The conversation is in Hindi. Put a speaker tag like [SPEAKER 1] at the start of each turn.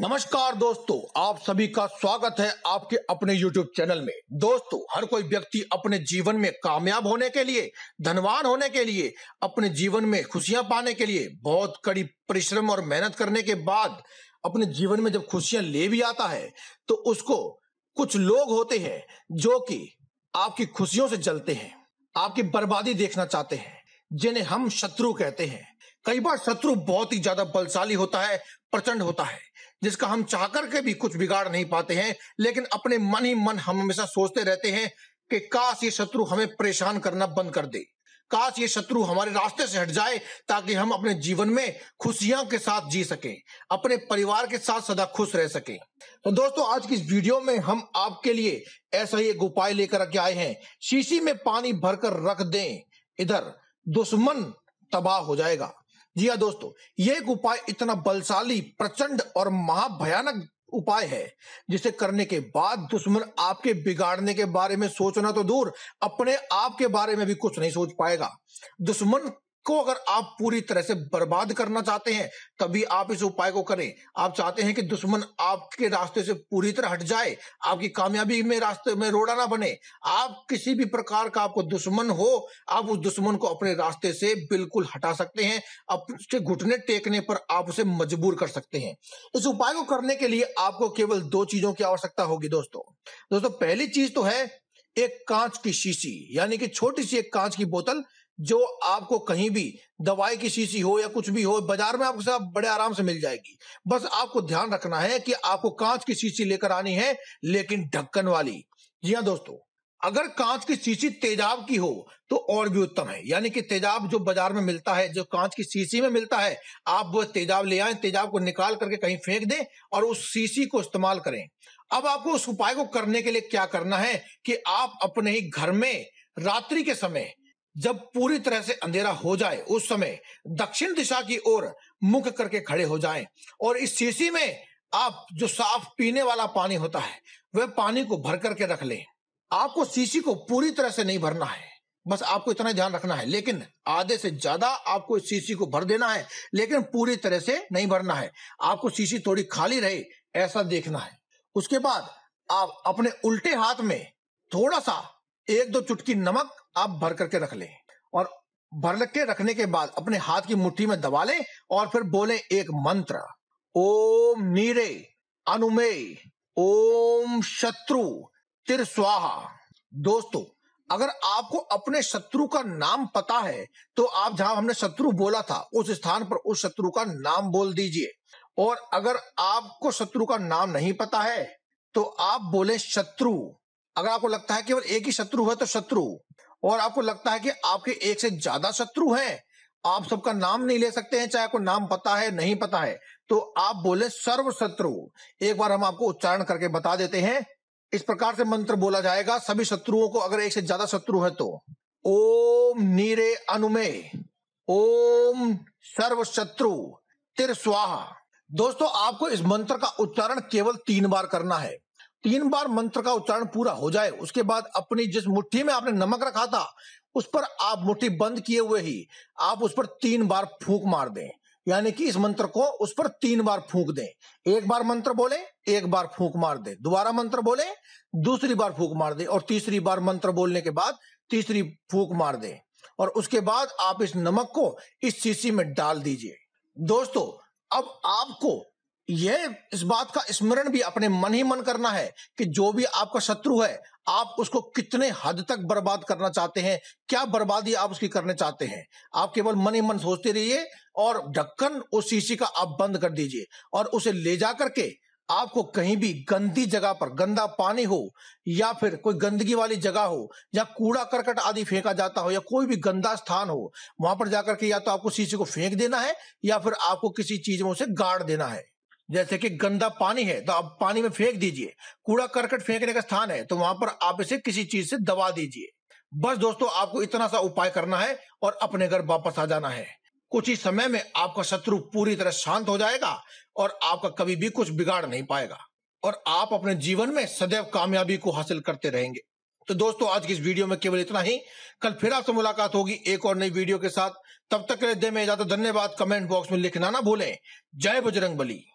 [SPEAKER 1] नमस्कार दोस्तों आप सभी का स्वागत है आपके अपने YouTube चैनल में दोस्तों हर कोई व्यक्ति अपने जीवन में कामयाब होने के लिए धनवान होने के लिए अपने जीवन में खुशियां पाने के लिए बहुत कड़ी परिश्रम और मेहनत करने के बाद अपने जीवन में जब खुशियां ले भी आता है तो उसको कुछ लोग होते हैं जो कि आपकी खुशियों से जलते हैं आपकी बर्बादी देखना चाहते हैं जिन्हें हम शत्रु कहते हैं कई बार शत्रु बहुत ही ज्यादा बलशाली होता है प्रचंड होता है जिसका हम चाह के भी कुछ बिगाड़ नहीं पाते हैं लेकिन अपने मन ही मन हम हमेशा सोचते रहते हैं कि काश ये शत्रु हमें परेशान करना बंद कर दे काश ये शत्रु हमारे रास्ते से हट जाए ताकि हम अपने जीवन में खुशियां के साथ जी सकें अपने परिवार के साथ सदा खुश रह सकें तो दोस्तों आज की इस वीडियो में हम आपके लिए ऐसा ही एक उपाय लेकर के आए हैं शीशी में पानी भरकर रख दें इधर दुश्मन तबाह हो जाएगा जी हाँ दोस्तों ये एक उपाय इतना बलशाली प्रचंड और महाभयानक उपाय है जिसे करने के बाद दुश्मन आपके बिगाड़ने के बारे में सोचना तो दूर अपने आप के बारे में भी कुछ नहीं सोच पाएगा दुश्मन को अगर आप पूरी तरह से बर्बाद करना चाहते हैं तभी आप इस उपाय को करें आप चाहते हैं कि दुश्मन आपके रास्ते से पूरी तरह हट जाए आपकी कामयाबी में रास्ते में रोड़ा ना बने आप किसी भी प्रकार का आपको दुश्मन हो आप उस दुश्मन को अपने रास्ते से बिल्कुल हटा सकते हैं आप उसके घुटने टेकने पर आप उसे मजबूर कर सकते हैं इस उपाय को करने के लिए आपको केवल दो चीजों की आवश्यकता होगी दोस्तों दोस्तों पहली चीज तो है एक कांच की शीशी यानी कि छोटी सी एक कांच की बोतल जो आपको कहीं भी दवाई की शीशी हो या कुछ भी हो बाजार में आपको सब बड़े आराम से मिल जाएगी बस आपको ध्यान रखना है कि आपको कांच की शीशी लेकर आनी है लेकिन ढक्कन वाली जी हाँ दोस्तों अगर कांच की शीशी तेजाब की हो तो और भी उत्तम है यानी कि तेजाब जो बाजार में मिलता है जो कांच की शीशी में मिलता है आप वो तेजाब ले आए तेजाब को निकाल करके कहीं फेंक दें और उस शीशी को इस्तेमाल करें अब आपको उस उपाय को करने के लिए क्या करना है कि आप अपने ही घर में रात्रि के समय जब पूरी तरह से अंधेरा हो जाए उस समय दक्षिण दिशा की ओर मुख करके खड़े हो जाएं और इस शीशी में आप जो साफ पीने वाला पानी होता है वह पानी को भर करके रख लें आपको शीशी को पूरी तरह से नहीं भरना है बस आपको इतना ध्यान रखना है लेकिन आधे से ज्यादा आपको इस शीशी को भर देना है लेकिन पूरी तरह से नहीं भरना है आपको शीशी थोड़ी खाली रहे ऐसा देखना है उसके बाद आप अपने उल्टे हाथ में थोड़ा सा एक दो चुटकी नमक आप भर करके रख लें और भर के रखने के बाद अपने हाथ की मुट्ठी में दबा लें और फिर बोले एक मंत्र ओम नीरे अनुमे ओम शत्रु तिर स्वाहा दोस्तों अगर आपको अपने शत्रु का नाम पता है तो आप जहां हमने शत्रु बोला था उस स्थान पर उस शत्रु का नाम बोल दीजिए और अगर आपको शत्रु का नाम नहीं पता है तो आप बोले शत्रु अगर आपको लगता है केवल एक ही शत्रु है तो शत्रु और आपको लगता है कि आपके एक से ज्यादा शत्रु हैं आप सबका नाम नहीं ले सकते हैं चाहे आपको नाम पता है नहीं पता है तो आप बोले सर्व शत्रु एक बार हम आपको उच्चारण करके बता देते हैं इस प्रकार से मंत्र बोला जाएगा सभी शत्रुओं को अगर एक से ज्यादा शत्रु है तो ओम नीरे अनुमे ओम सर्व शत्रु तिर स्वाहा दोस्तों आपको इस मंत्र का उच्चारण केवल तीन बार करना है तीन बार मंत्र का उच्चारण पूरा हो जाए उसके बाद अपनी जिस मुट्ठी में आपने नमक रखा था उस पर आप मुट्ठी बंद किए हुए ही आप उस पर तीन बार फूंक मार दें यानी कि इस मंत्र को उस पर तीन बार फूंक दें एक बार मंत्र बोले एक बार फूंक मार दें दोबारा मंत्र बोले दूसरी बार फूंक मार दें और तीसरी बार मंत्र बोलने के बाद तीसरी फूंक मार दें और उसके बाद आप इस नमक को इस शीशी में डाल दीजिए दोस्तों अब आपको यह इस बात का स्मरण भी अपने मन ही मन करना है कि जो भी आपका शत्रु है आप उसको कितने हद तक बर्बाद करना चाहते हैं क्या बर्बादी आप उसकी करने चाहते हैं आप केवल मन ही मन सोचते रहिए और ढक्कन उस शीशी का आप बंद कर दीजिए और उसे ले जा करके आपको कहीं भी गंदी जगह पर गंदा पानी हो या फिर कोई गंदगी वाली जगह हो या कूड़ा करकट आदि फेंका जाता हो या कोई भी गंदा स्थान हो वहां पर जाकर के या तो आपको शीशे को फेंक देना है या फिर आपको किसी चीज में उसे गाड़ देना है जैसे कि गंदा पानी है तो आप पानी में फेंक दीजिए कूड़ा करकट फेंकने का स्थान है तो वहां पर आप इसे किसी चीज से दबा दीजिए बस दोस्तों आपको इतना सा उपाय करना है और अपने घर वापस आ जाना है कुछ ही समय में आपका शत्रु पूरी तरह शांत हो जाएगा और आपका कभी भी कुछ बिगाड़ नहीं पाएगा और आप अपने जीवन में सदैव कामयाबी को हासिल करते रहेंगे तो दोस्तों आज की इस वीडियो में केवल इतना ही कल फिर आपसे मुलाकात होगी एक और नई वीडियो के साथ तब तक के लिए दे में इजाजत धन्यवाद कमेंट बॉक्स में लिखना ना भूलें जय बजरंग बली